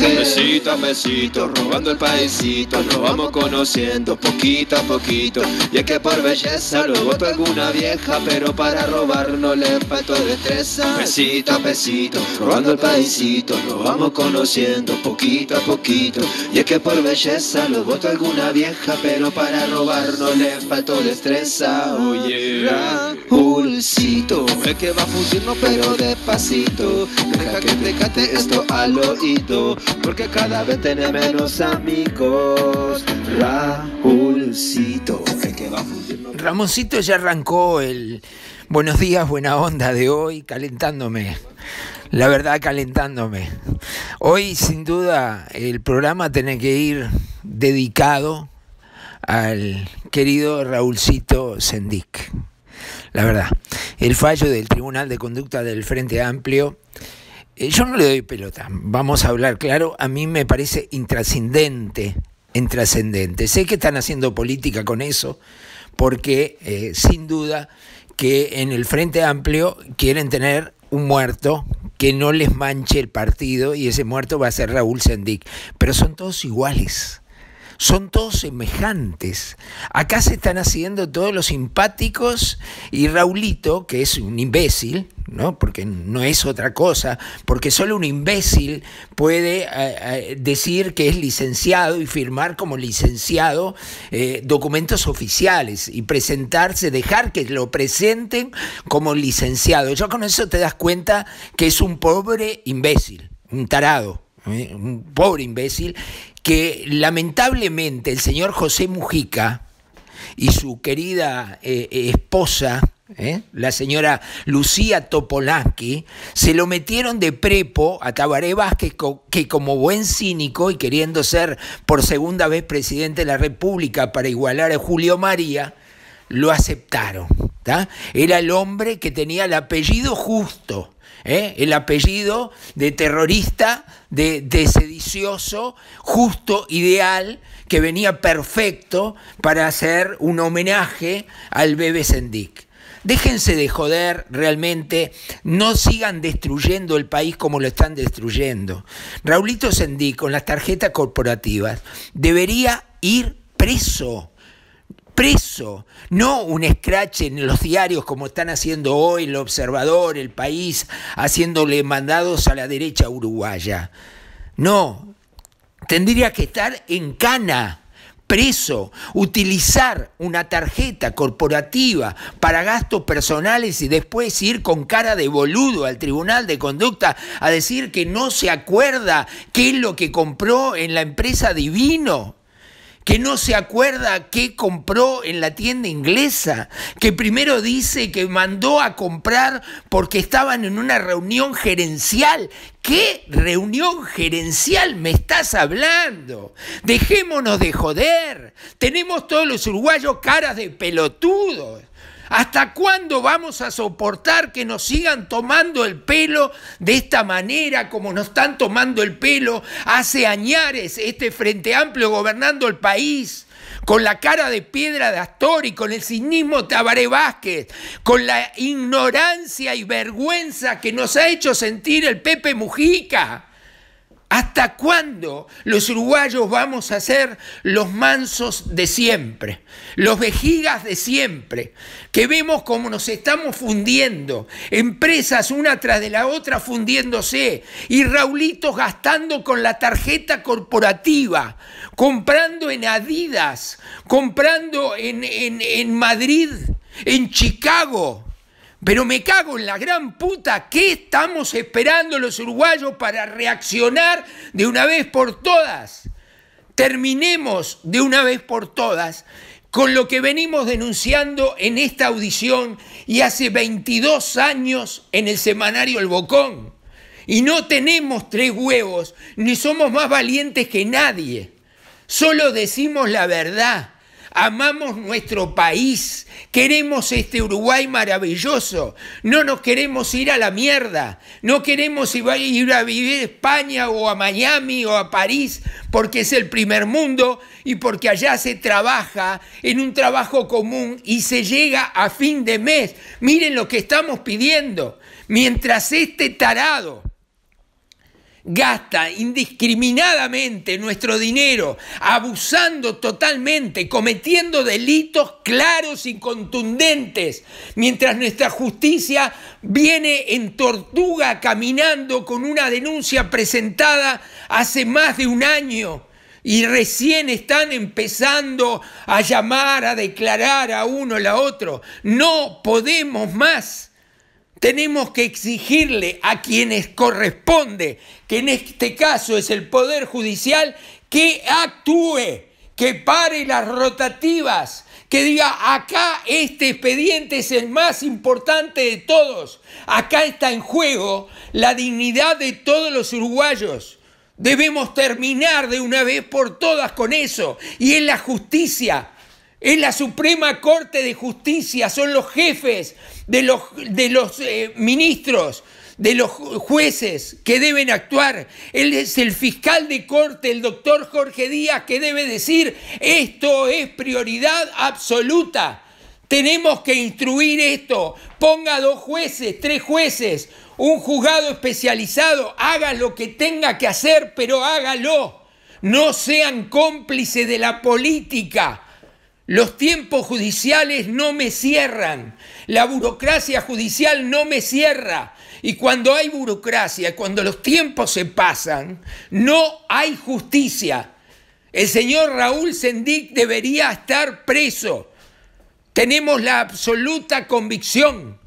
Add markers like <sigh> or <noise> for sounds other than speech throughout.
Besito a besito, robando el paisito, nos vamos conociendo poquito a poquito. Y es que por belleza lo voto alguna vieja, pero para robar no le faltó destreza. Besito a besito, robando el paisito, nos vamos conociendo poquito a poquito. Y es que por belleza lo voto alguna vieja, pero para robar no le faltó destreza. Oye. Julcito, el que va a fundirnos pero despacito. Deja que te esto esto al oído, porque cada vez tiene menos amigos. Raúlcito, el que va a fundirnos. Ramoncito ya arrancó el buenos días, buena onda de hoy, calentándome. La verdad, calentándome. Hoy, sin duda, el programa tiene que ir dedicado al querido Raúlcito Sendic la verdad. El fallo del Tribunal de Conducta del Frente Amplio, eh, yo no le doy pelota, vamos a hablar claro, a mí me parece intrascendente, intrascendente. Sé que están haciendo política con eso, porque eh, sin duda que en el Frente Amplio quieren tener un muerto que no les manche el partido y ese muerto va a ser Raúl Sendic. Pero son todos iguales son todos semejantes. Acá se están haciendo todos los simpáticos y Raulito, que es un imbécil, ¿no? porque no es otra cosa, porque solo un imbécil puede eh, eh, decir que es licenciado y firmar como licenciado eh, documentos oficiales y presentarse, dejar que lo presenten como licenciado. yo con eso te das cuenta que es un pobre imbécil, un tarado, un pobre imbécil que lamentablemente el señor José Mujica y su querida eh, eh, esposa, ¿eh? la señora Lucía Topolansky, se lo metieron de prepo a Tabaré Vázquez, que como buen cínico y queriendo ser por segunda vez presidente de la República para igualar a Julio María, lo aceptaron. Era el hombre que tenía el apellido justo ¿eh? el apellido de terrorista, de, de, sedicioso, justo, ideal, que venía perfecto para hacer un homenaje al bebé Sendik. Déjense de joder realmente, no sigan destruyendo el país como lo están destruyendo. Raulito Sendik con las tarjetas corporativas debería ir preso Preso, no un scratch en los diarios como están haciendo hoy el Observador, el país, haciéndole mandados a la derecha uruguaya. No, tendría que estar en cana preso, utilizar una tarjeta corporativa para gastos personales y después ir con cara de boludo al Tribunal de Conducta a decir que no se acuerda qué es lo que compró en la empresa Divino que no se acuerda qué compró en la tienda inglesa, que primero dice que mandó a comprar porque estaban en una reunión gerencial. ¿Qué reunión gerencial me estás hablando? Dejémonos de joder. Tenemos todos los uruguayos caras de pelotudos. ¿Hasta cuándo vamos a soportar que nos sigan tomando el pelo de esta manera como nos están tomando el pelo hace añares este Frente Amplio gobernando el país? con la cara de piedra de Astori, con el cinismo Tabaré Vázquez, con la ignorancia y vergüenza que nos ha hecho sentir el Pepe Mujica. ¿Hasta cuándo los uruguayos vamos a ser los mansos de siempre, los vejigas de siempre, que vemos cómo nos estamos fundiendo, empresas una tras de la otra fundiéndose y Raulitos gastando con la tarjeta corporativa, comprando en Adidas, comprando en, en Madrid, en Chicago? Pero me cago en la gran puta, ¿qué estamos esperando los uruguayos para reaccionar de una vez por todas? Terminemos de una vez por todas con lo que venimos denunciando en esta audición y hace 22 años en el semanario El Bocón. Y no tenemos tres huevos, ni somos más valientes que nadie. Solo decimos la verdad amamos nuestro país, queremos este Uruguay maravilloso, no nos queremos ir a la mierda, no queremos ir a vivir a España o a Miami o a París porque es el primer mundo y porque allá se trabaja en un trabajo común y se llega a fin de mes. Miren lo que estamos pidiendo. Mientras este tarado gasta indiscriminadamente nuestro dinero, abusando totalmente, cometiendo delitos claros y contundentes, mientras nuestra justicia viene en tortuga caminando con una denuncia presentada hace más de un año y recién están empezando a llamar, a declarar a uno, a otro. No podemos más. Tenemos que exigirle a quienes corresponde, que en este caso es el Poder Judicial, que actúe, que pare las rotativas, que diga, acá este expediente es el más importante de todos, acá está en juego la dignidad de todos los uruguayos. Debemos terminar de una vez por todas con eso, y en la justicia es la Suprema Corte de Justicia, son los jefes de los, de los eh, ministros, de los jueces que deben actuar. Él es el fiscal de corte, el doctor Jorge Díaz, que debe decir, esto es prioridad absoluta. Tenemos que instruir esto. Ponga dos jueces, tres jueces, un juzgado especializado. Haga lo que tenga que hacer, pero hágalo. No sean cómplices de la política. Los tiempos judiciales no me cierran, la burocracia judicial no me cierra. Y cuando hay burocracia, cuando los tiempos se pasan, no hay justicia. El señor Raúl Sendic debería estar preso. Tenemos la absoluta convicción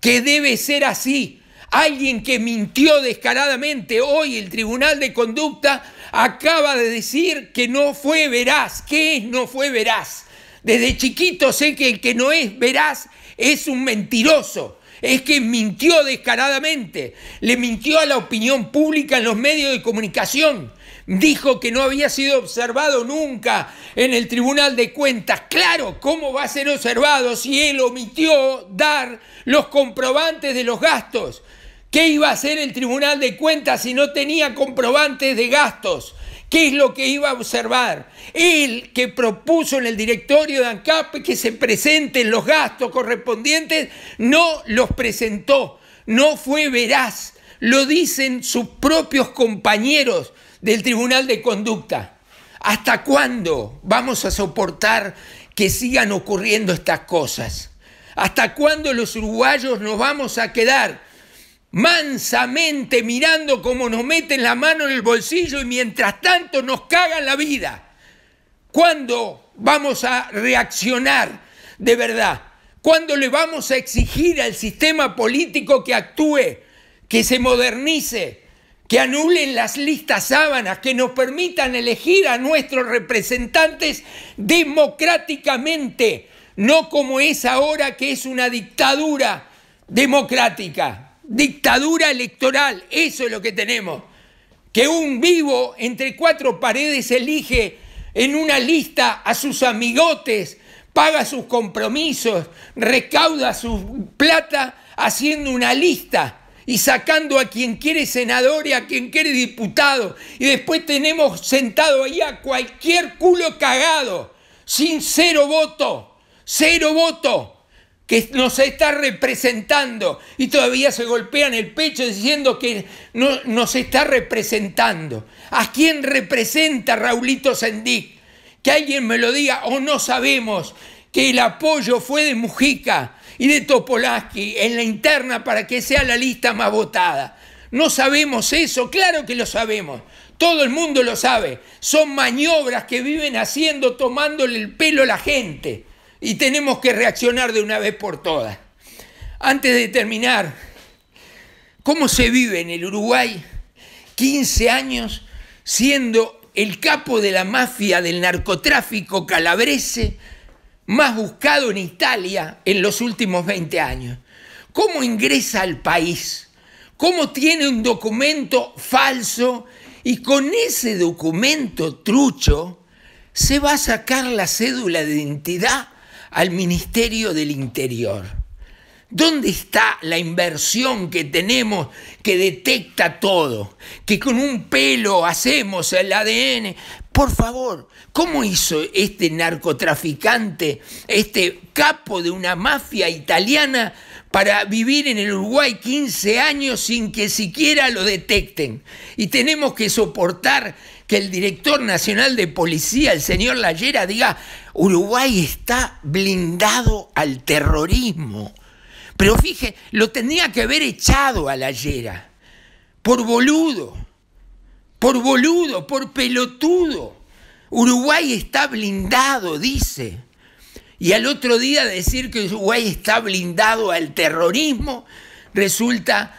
que debe ser así. Alguien que mintió descaradamente, hoy el Tribunal de Conducta acaba de decir que no fue veraz. ¿Qué es no fue veraz? Desde chiquito sé que el que no es veraz es un mentiroso. Es que mintió descaradamente. Le mintió a la opinión pública en los medios de comunicación. Dijo que no había sido observado nunca en el Tribunal de Cuentas. Claro, ¿cómo va a ser observado si él omitió dar los comprobantes de los gastos? ¿Qué iba a hacer el Tribunal de Cuentas si no tenía comprobantes de gastos? ¿Qué es lo que iba a observar? Él que propuso en el directorio de ANCAP que se presenten los gastos correspondientes, no los presentó, no fue veraz, lo dicen sus propios compañeros del Tribunal de Conducta. ¿Hasta cuándo vamos a soportar que sigan ocurriendo estas cosas? ¿Hasta cuándo los uruguayos nos vamos a quedar? mansamente mirando cómo nos meten la mano en el bolsillo y mientras tanto nos cagan la vida. ¿Cuándo vamos a reaccionar de verdad? ¿Cuándo le vamos a exigir al sistema político que actúe, que se modernice, que anulen las listas sábanas, que nos permitan elegir a nuestros representantes democráticamente, no como es ahora que es una dictadura democrática? dictadura electoral, eso es lo que tenemos. Que un vivo entre cuatro paredes elige en una lista a sus amigotes, paga sus compromisos, recauda su plata haciendo una lista y sacando a quien quiere senador y a quien quiere diputado. Y después tenemos sentado ahí a cualquier culo cagado, sin cero voto, cero voto que nos está representando y todavía se golpean el pecho diciendo que no, nos está representando. ¿A quién representa Raulito Sendic? Que alguien me lo diga o no sabemos que el apoyo fue de Mujica y de Topolaski en la interna para que sea la lista más votada. No sabemos eso, claro que lo sabemos. Todo el mundo lo sabe. Son maniobras que viven haciendo, tomándole el pelo a la gente y tenemos que reaccionar de una vez por todas. Antes de terminar, ¿cómo se vive en el Uruguay 15 años siendo el capo de la mafia del narcotráfico calabrese más buscado en Italia en los últimos 20 años? ¿Cómo ingresa al país? ¿Cómo tiene un documento falso? Y con ese documento trucho se va a sacar la cédula de identidad al Ministerio del Interior. ¿Dónde está la inversión que tenemos que detecta todo? Que con un pelo hacemos el ADN. Por favor, ¿cómo hizo este narcotraficante, este capo de una mafia italiana para vivir en el Uruguay 15 años sin que siquiera lo detecten? Y tenemos que soportar que el director nacional de policía, el señor Lallera, diga, Uruguay está blindado al terrorismo. Pero fije lo tenía que haber echado a Lallera, por boludo, por boludo, por pelotudo. Uruguay está blindado, dice. Y al otro día decir que Uruguay está blindado al terrorismo resulta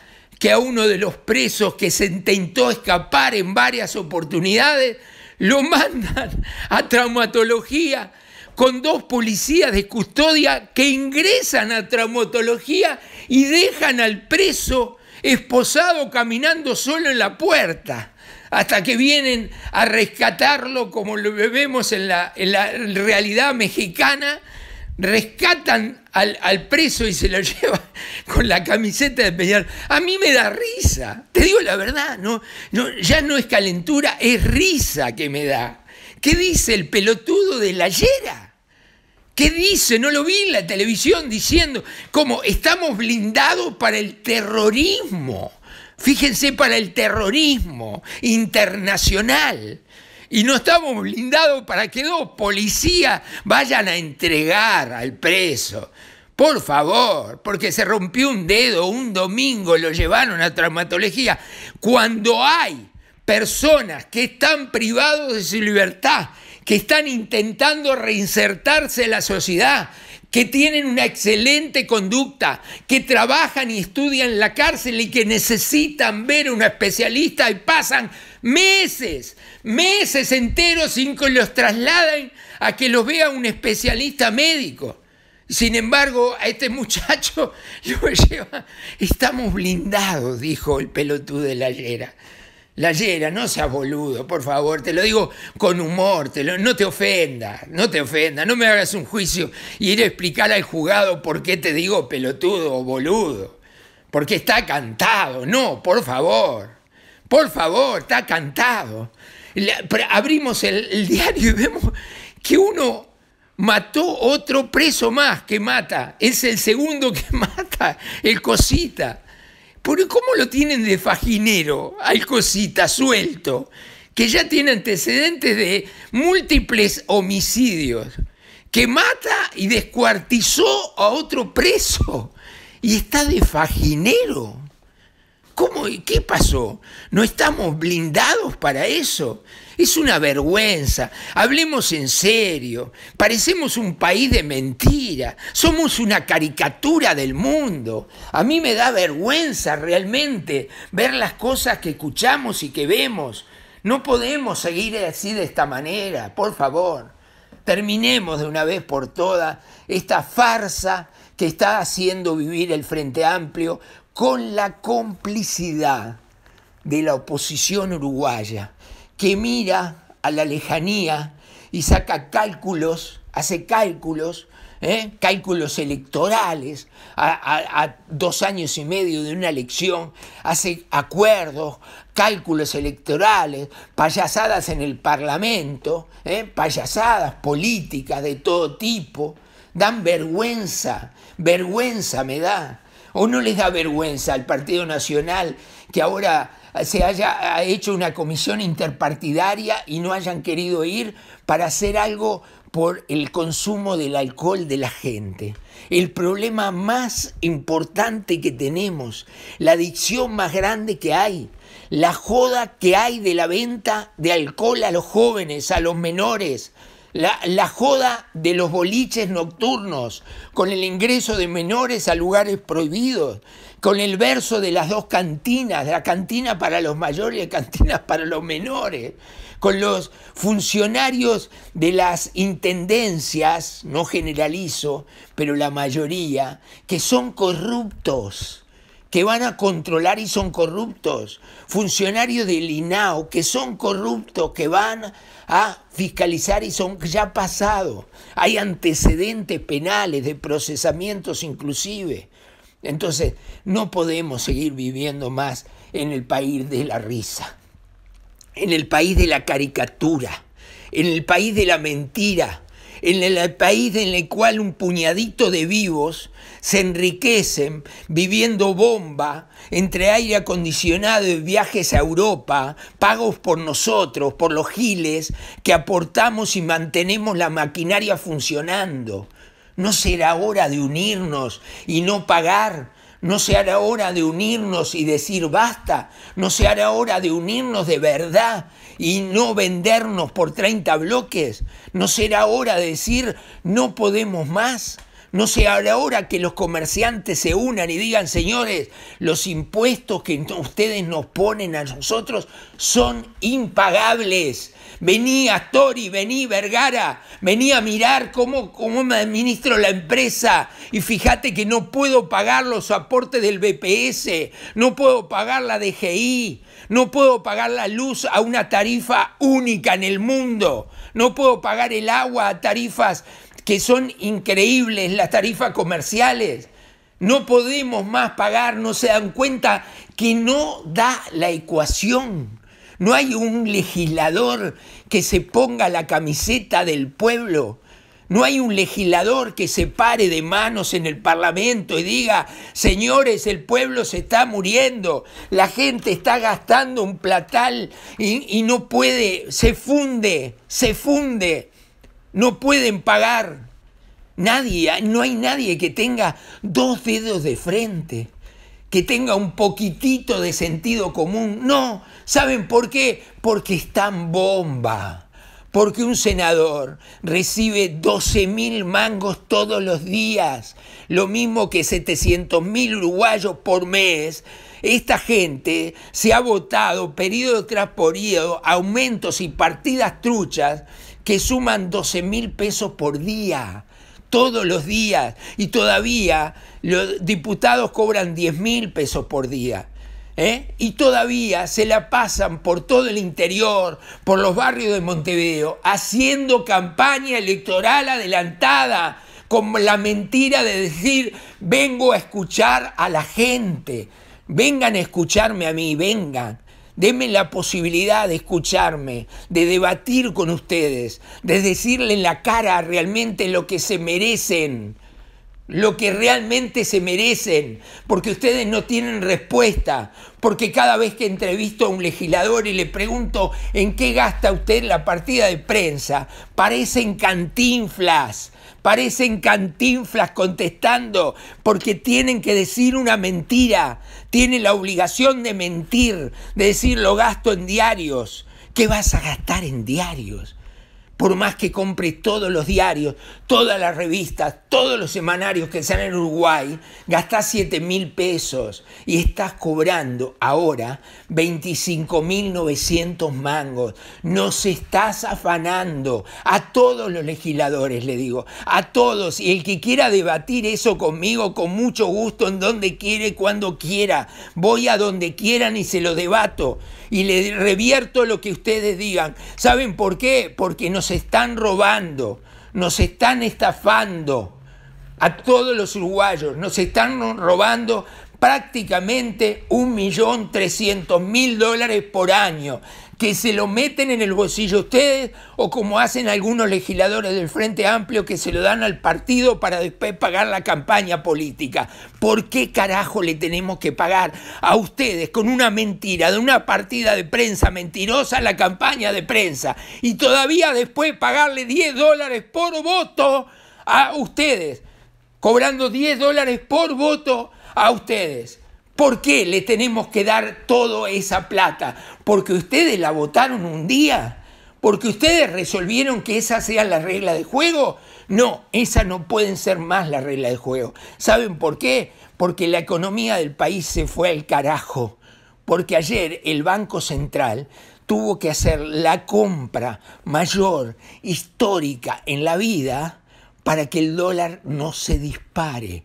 que a uno de los presos que se intentó escapar en varias oportunidades, lo mandan a traumatología con dos policías de custodia que ingresan a traumatología y dejan al preso esposado caminando solo en la puerta, hasta que vienen a rescatarlo como lo vemos en la, en la realidad mexicana rescatan al, preso y se lo <laughs> llevan con la camiseta de peñal. A mí me da risa, te digo la verdad, no, no, ya no es calentura, es risa que me da. ¿Qué dice el pelotudo de la yera? ¿Qué dice? No lo vi en la televisión diciendo como estamos blindados para el terrorismo. Fíjense para el terrorismo internacional y no estamos blindados para que dos policías vayan a entregar al preso. Por favor, porque se rompió un dedo un domingo, lo llevaron a traumatología. Cuando hay personas que están privados de su libertad, que están intentando reinsertarse en la sociedad, que tienen una excelente conducta, que trabajan y estudian en la cárcel y que necesitan ver a un especialista y pasan meses, meses enteros sin que los trasladen a que los vea un especialista médico. Sin embargo, a este muchacho <laughs> lo lleva, estamos blindados, dijo el pelotudo de la Llera. La llena no seas boludo, por favor, te lo digo con humor, no te ofenda, no te ofenda, no me hagas un juicio y ir a explicar al juzgado por qué te digo pelotudo o boludo, porque está cantado, no, por favor, por favor, está cantado. abrimos el, el diario y vemos que uno mató otro preso más que mata, es el segundo que <laughs> mata, el cosita. Pero ¿cómo lo tienen de fajinero al cosita suelto? Que ya tiene antecedentes de múltiples homicidios, que mata y descuartizó a otro preso y está de fajinero. ¿Cómo? ¿Qué pasó? ¿No estamos blindados para eso? Es una vergüenza. Hablemos en serio. Parecemos un país de mentira. Somos una caricatura del mundo. A mí me da vergüenza realmente ver las cosas que escuchamos y que vemos. No podemos seguir así de esta manera, por favor. Terminemos de una vez por todas esta farsa que está haciendo vivir el Frente Amplio con la complicidad de la oposición uruguaya que mira a la lejanía y saca cálculos, hace cálculos, ¿eh? cálculos electorales a, dos años y medio de una elección, hace acuerdos, cálculos electorales, payasadas en el Parlamento, ¿eh? payasadas políticas de todo tipo, dan vergüenza, vergüenza me da. ¿O no les da vergüenza al Partido Nacional que ahora se haya hecho una comisión interpartidaria y no hayan querido ir para hacer algo por el consumo del alcohol de la gente. El problema más importante que tenemos, la adicción más grande que hay, la joda que hay de la venta de alcohol a los jóvenes, a los menores, la, la, joda de los boliches nocturnos, con el ingreso de menores a lugares prohibidos, con el verso de las dos cantinas, de la cantina para los mayores y la cantina <laughs> para los menores, con los funcionarios de las intendencias, no generalizo, pero la mayoría, que son corruptos que van a controlar y son corruptos, funcionarios del INAO que son corruptos, que van a fiscalizar y son ya pasado. Hay antecedentes penales de procesamientos inclusive. Entonces, no podemos seguir viviendo más en el país de la risa, en el país de la caricatura, en el país de la mentira, en el país en el cual un puñadito de vivos se enriquecen viviendo bomba entre aire acondicionado y viajes a Europa, pagos por nosotros, por los giles que aportamos y mantenemos la maquinaria funcionando. ¿No será hora de unirnos y no pagar? ¿No será hora de unirnos y decir basta? ¿No será hora de unirnos de verdad y no vendernos por 30 bloques? ¿No será hora de decir no podemos más? No será hora que los comerciantes se unan y digan, señores, los impuestos que ustedes nos ponen a nosotros son impagables. Vení Astori, vení Vergara, vení a mirar cómo, cómo me administro la empresa y fíjate que no puedo pagar los aportes del BPS, no puedo pagar la DGI, no puedo pagar la luz a una tarifa única en el mundo, no puedo pagar el agua a tarifas que son increíbles, las tarifas comerciales. No podemos más pagar, no se dan cuenta que no da la ecuación. No hay un legislador que se ponga la camiseta del pueblo. No hay un legislador que se pare de manos en el Parlamento y diga, señores, el pueblo se está muriendo, la gente está gastando un platal y, no puede, se funde, se funde, no pueden pagar. Nadie, no hay nadie que tenga dos dedos de frente que tenga un poquitito de sentido común. No, ¿saben por qué? Porque están bomba. Porque un senador recibe 12 mil mangos todos los días, lo mismo que 700 mil uruguayos por mes. Esta gente se ha votado periodo tras periodo, aumentos y partidas truchas que suman 12 mil pesos por día todos los días y todavía los diputados cobran 10 mil pesos por día. ¿eh? Y todavía se la pasan por todo el interior, por los barrios de Montevideo, haciendo campaña electoral adelantada con la mentira de decir, vengo a escuchar a la gente, vengan a escucharme a mí, vengan. Denme la posibilidad de escucharme, de debatir con ustedes, de decirle en la cara realmente lo que se merecen, lo que realmente se merecen, porque ustedes no tienen respuesta, porque cada vez que entrevisto a un legislador y le pregunto en qué gasta usted la partida de prensa, parecen cantinflas, parecen cantinflas contestando porque tienen que decir una mentira, tienen la obligación de mentir, de decir lo gasto en diarios. ¿Qué vas a gastar en diarios? por más que compre todos los diarios, todas las revistas, todos los semanarios que sean en Uruguay, gastás 7 mil pesos y estás cobrando ahora 25 mil 900 mangos. Nos estás afanando a todos los legisladores, le digo, a todos. Y el que quiera debatir eso conmigo, con mucho gusto, en donde quiere, cuando quiera. Voy a donde quieran y se lo debato y le revierto lo que ustedes digan. ¿Saben por qué? Porque nos están robando, nos están estafando a todos los uruguayos, nos están robando prácticamente 1.300.000 dólares por año, que se lo meten en el bolsillo ustedes o como hacen algunos legisladores del Frente Amplio que se lo dan al partido para después pagar la campaña política. ¿Por qué carajo le tenemos que pagar a ustedes con una mentira, de una partida de prensa mentirosa la campaña de prensa y todavía después pagarle 10 dólares por voto a ustedes? cobrando 10 dólares por voto a ustedes. ¿Por qué le tenemos que dar toda esa plata? Porque ustedes la votaron un día. Porque ustedes resolvieron que esa sea la regla de juego. No, esa no pueden ser más la regla de juego. ¿Saben por qué? Porque la economía del país se fue al carajo. Porque ayer el Banco Central tuvo que hacer la compra mayor histórica en la vida para que el dólar no se dispare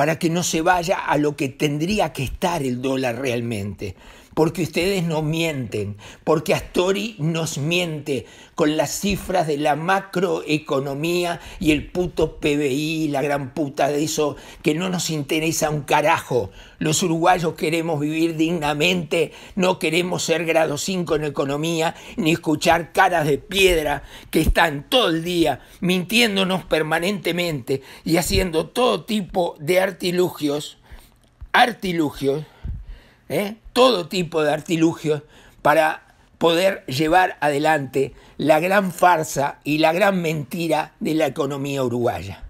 para que no se vaya a lo que tendría que estar el dólar realmente porque ustedes no mienten, porque Astori nos miente con las cifras de la macroeconomía y el puto PBI, la gran puta de eso, que no nos interesa un carajo. Los uruguayos queremos vivir dignamente, no queremos ser grado 5 en economía, ni escuchar caras de piedra que están todo el día mintiéndonos permanentemente y haciendo todo tipo de artilugios, artilugios, ¿eh? todo tipo de artilugios para poder llevar adelante la gran farsa y la gran mentira de la economía uruguaya.